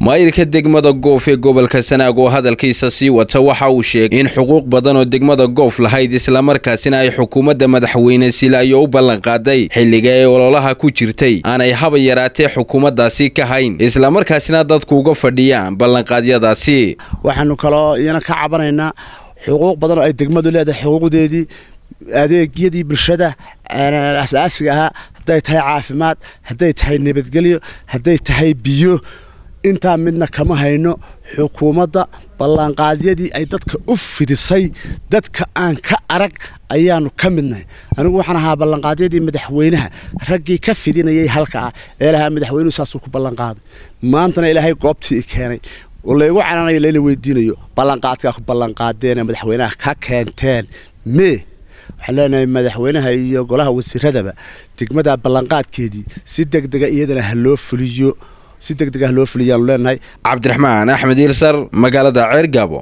maayirka degmada goof ee gobolka sanaag oo hadalkiisa sii wata waxa uu sheegay in xuquuq badan oo degmada goof lahayd islamarkaasina ay xukuumadda madaxweyne silaayo u ballanqaaday xilliga ay ololaha ku jirtay aanay haba yaraatee xukuumaddaasi ka hayn islamarkaasina dadku uga fadhiyaan ballanqaadyadaasi waxaanu kaloo iyana ka cabanaynaa xuquuq badan oo ay degmadu leedahay xuquuqdeedii adeegyadii bulshada aasaasiga ahaa hadday tahay caafimaad hadday tahay nabadgelyo hadday tahay biyo intaa midna kama hayno xukuumadda ballanqaadyadii ay dadka u fidisay dadka aan ka arag ayaanu ka midnahay anigu waxaan ahaa ballanqaadyadii madaxweynaha raggii ka fidinayay halka ah ee lahaa madaxweynuhu saasuu ku ballanqaaday maantana ilaahay goobtii i keenay oo laygu cananaya layla weydiinayo ballanqaadkaa ku ballanqaadeenee madaxweynaha ka keenteen mee waxaan leenahay madaxweynaha iyo golaha wasiiradaba degmada ballanqaadkeedii si deg dega iyadana ha loo fuliyo si deg deg ah loo fuliyaa leenahay cabdiraxmaan axmed iilsar magaalada ceergaabo